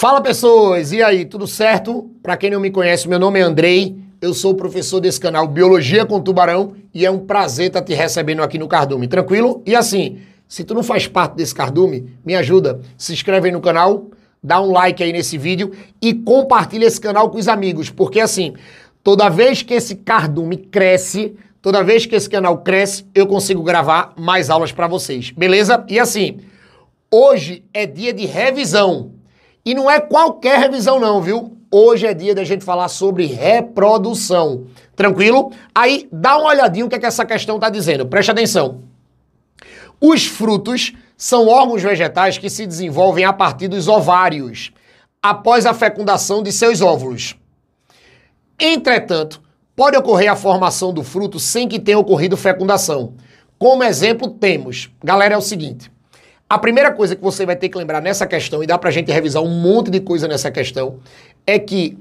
Fala pessoas, e aí, tudo certo? Para quem não me conhece, meu nome é Andrei, eu sou professor desse canal Biologia com Tubarão e é um prazer estar tá te recebendo aqui no Cardume, tranquilo? E assim, se tu não faz parte desse Cardume, me ajuda, se inscreve aí no canal, dá um like aí nesse vídeo e compartilha esse canal com os amigos, porque assim, toda vez que esse Cardume cresce, toda vez que esse canal cresce, eu consigo gravar mais aulas para vocês, beleza? E assim, hoje é dia de revisão. E não é qualquer revisão, não, viu? Hoje é dia da gente falar sobre reprodução. Tranquilo? Aí dá uma olhadinha o que, é que essa questão está dizendo. Preste atenção. Os frutos são órgãos vegetais que se desenvolvem a partir dos ovários, após a fecundação de seus óvulos. Entretanto, pode ocorrer a formação do fruto sem que tenha ocorrido fecundação. Como exemplo, temos. Galera, é o seguinte: a primeira coisa que você vai ter que lembrar nessa questão, e dá pra gente revisar um monte de coisa nessa questão, é que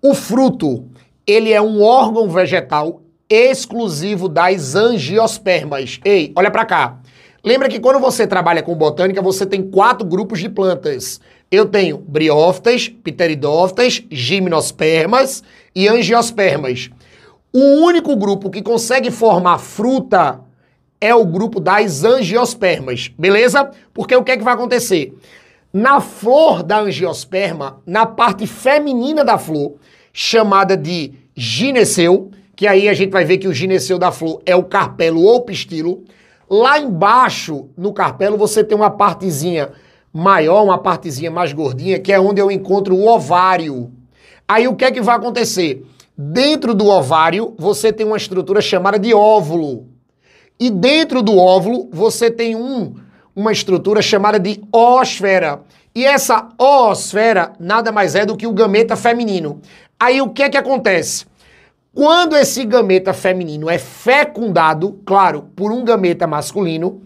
o fruto, ele é um órgão vegetal exclusivo das angiospermas. Ei, olha para cá. Lembra que quando você trabalha com botânica, você tem quatro grupos de plantas. Eu tenho briófitas, pteridófitas, gimnospermas e angiospermas. O único grupo que consegue formar fruta é o grupo das angiospermas, beleza? Porque o que é que vai acontecer? Na flor da angiosperma, na parte feminina da flor, chamada de gineceu, que aí a gente vai ver que o gineceu da flor é o carpelo ou pistilo. Lá embaixo, no carpelo, você tem uma partezinha maior, uma partezinha mais gordinha, que é onde eu encontro o ovário. Aí o que é que vai acontecer? Dentro do ovário, você tem uma estrutura chamada de óvulo. E dentro do óvulo você tem um, uma estrutura chamada de oosfera. E essa oosfera nada mais é do que o gameta feminino. Aí o que é que acontece? Quando esse gameta feminino é fecundado, claro, por um gameta masculino,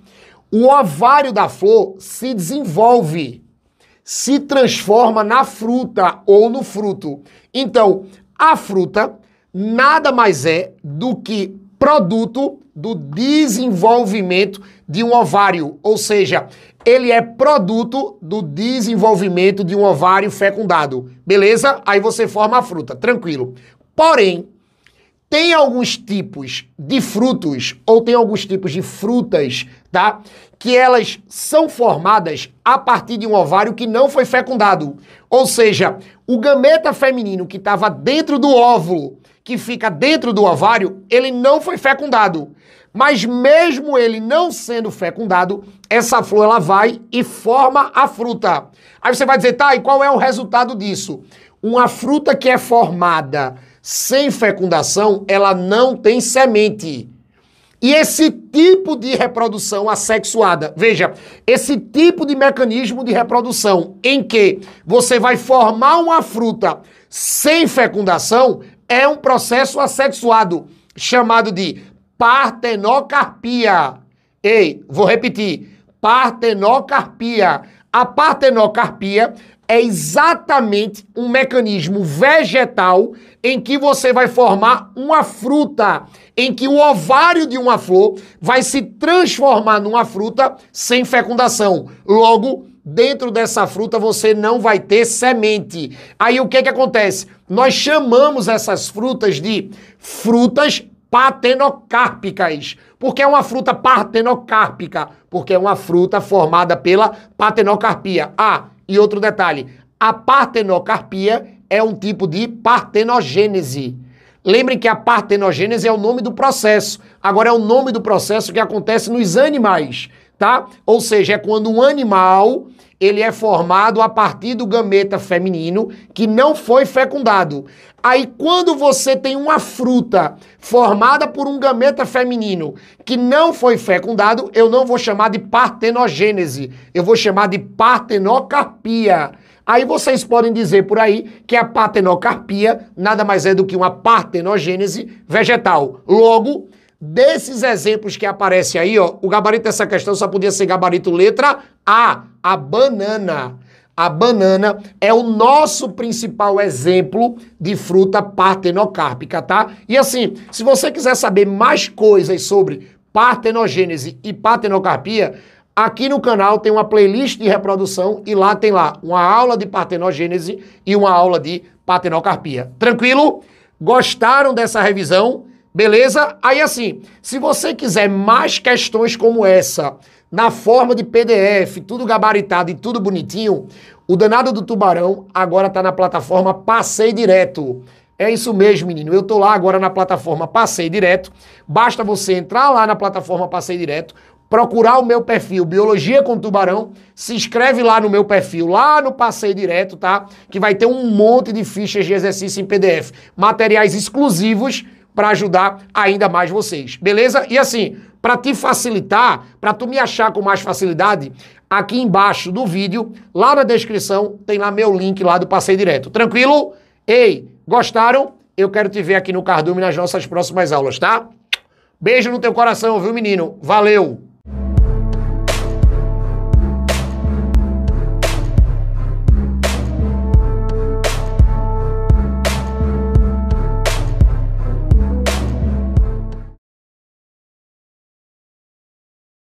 o ovário da flor se desenvolve, se transforma na fruta ou no fruto. Então, a fruta nada mais é do que produto do desenvolvimento de um ovário, ou seja, ele é produto do desenvolvimento de um ovário fecundado. Beleza? Aí você forma a fruta, tranquilo. Porém, tem alguns tipos de frutos ou tem alguns tipos de frutas, tá? Que elas são formadas a partir de um ovário que não foi fecundado. Ou seja, o gameta feminino que estava dentro do óvulo que fica dentro do ovário, ele não foi fecundado. Mas mesmo ele não sendo fecundado, essa flor ela vai e forma a fruta. Aí você vai dizer, tá, e qual é o resultado disso? Uma fruta que é formada sem fecundação, ela não tem semente. E esse tipo de reprodução assexuada, veja, esse tipo de mecanismo de reprodução em que você vai formar uma fruta sem fecundação, é um processo assexuado, chamado de partenocarpia. Ei, vou repetir. Partenocarpia. A partenocarpia é exatamente um mecanismo vegetal em que você vai formar uma fruta, em que o ovário de uma flor vai se transformar numa fruta sem fecundação. Logo, dentro dessa fruta você não vai ter semente. Aí o que é que acontece? Nós chamamos essas frutas de frutas patenocárpicas, porque é uma fruta patenocárpica, porque é uma fruta formada pela patenocarpia. Ah, e outro detalhe, a partenocarpia é um tipo de partenogênese. Lembrem que a partenogênese é o nome do processo. Agora é o nome do processo que acontece nos animais tá? Ou seja, é quando um animal ele é formado a partir do gameta feminino que não foi fecundado. Aí quando você tem uma fruta formada por um gameta feminino que não foi fecundado, eu não vou chamar de partenogênese, eu vou chamar de partenocarpia. Aí vocês podem dizer por aí que a partenocarpia nada mais é do que uma partenogênese vegetal. Logo, Desses exemplos que aparecem aí, ó, o gabarito dessa questão só podia ser gabarito letra A, a banana. A banana é o nosso principal exemplo de fruta partenocárpica, tá? E assim, se você quiser saber mais coisas sobre partenogênese e partenocarpia, aqui no canal tem uma playlist de reprodução e lá tem lá uma aula de partenogênese e uma aula de partenocarpia. Tranquilo? Gostaram dessa revisão? Beleza? Aí assim, se você quiser mais questões como essa, na forma de PDF, tudo gabaritado e tudo bonitinho, o Danado do Tubarão agora está na plataforma Passei Direto. É isso mesmo, menino. Eu tô lá agora na plataforma Passei Direto. Basta você entrar lá na plataforma Passei Direto, procurar o meu perfil Biologia com Tubarão, se inscreve lá no meu perfil, lá no Passei Direto, tá? Que vai ter um monte de fichas de exercício em PDF, materiais exclusivos para ajudar ainda mais vocês, beleza? E assim, para te facilitar, para tu me achar com mais facilidade, aqui embaixo do vídeo, lá na descrição, tem lá meu link lá do Passeio Direto. Tranquilo? Ei, gostaram? Eu quero te ver aqui no Cardume nas nossas próximas aulas, tá? Beijo no teu coração, viu, menino? Valeu!